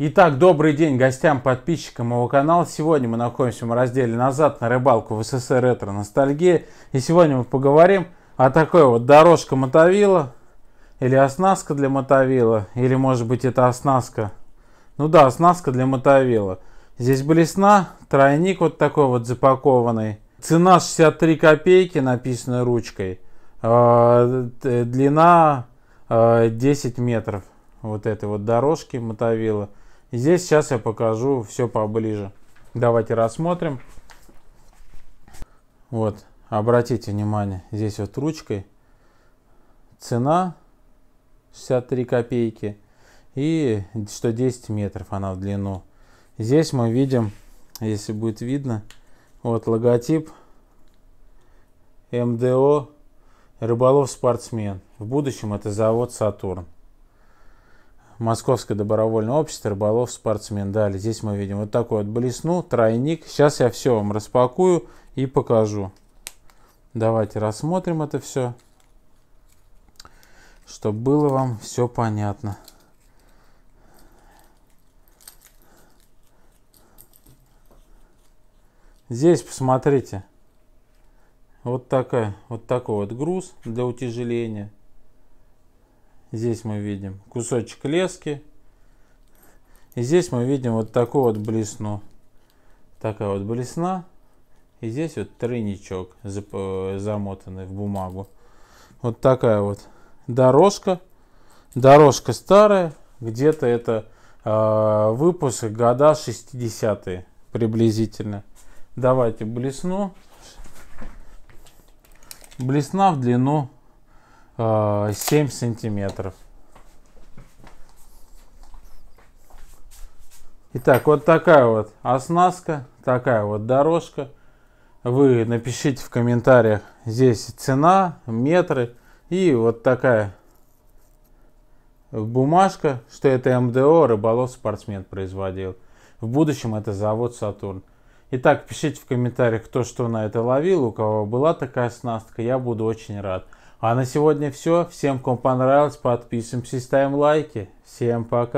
Итак, добрый день гостям, подписчикам моего канала. Сегодня мы находимся в разделе «Назад на рыбалку в СССР ретро ностальгия». И сегодня мы поговорим о такой вот дорожке мотовила, или оснастка для мотовила, или может быть это оснастка. Ну да, оснастка для мотовила. Здесь блесна, тройник вот такой вот запакованный. Цена 63 копейки, написана ручкой. А, э, длина 10 а, метров вот этой вот дорожки мотовила здесь сейчас я покажу все поближе. Давайте рассмотрим. Вот, обратите внимание, здесь вот ручкой цена 63 копейки и что 10 метров она в длину. Здесь мы видим, если будет видно, вот логотип МДО «Рыболов-спортсмен». В будущем это завод «Сатурн». Московское добровольное общество рыболов спортсмен. Далее здесь мы видим вот такой вот блесну, тройник. Сейчас я все вам распакую и покажу. Давайте рассмотрим это все, чтобы было вам все понятно. Здесь посмотрите, вот такая, вот такой вот груз для утяжеления. Здесь мы видим кусочек лески. И здесь мы видим вот такую вот блесну. Такая вот блесна. И здесь вот тройничок э, замотанный в бумагу. Вот такая вот дорожка. Дорожка старая. Где-то это э, а, выпуск года 60-е приблизительно. Давайте блесну. Блесна в длину 7 э, сантиметров. Итак, вот такая вот оснастка, такая вот дорожка. Вы напишите в комментариях здесь цена, метры и вот такая бумажка, что это МДО рыболов-спортсмен производил. В будущем это завод «Сатурн». Итак, пишите в комментариях, кто что на это ловил, у кого была такая оснастка. Я буду очень рад. А на сегодня все. Всем, кому понравилось, подписываемся, ставим лайки. Всем пока.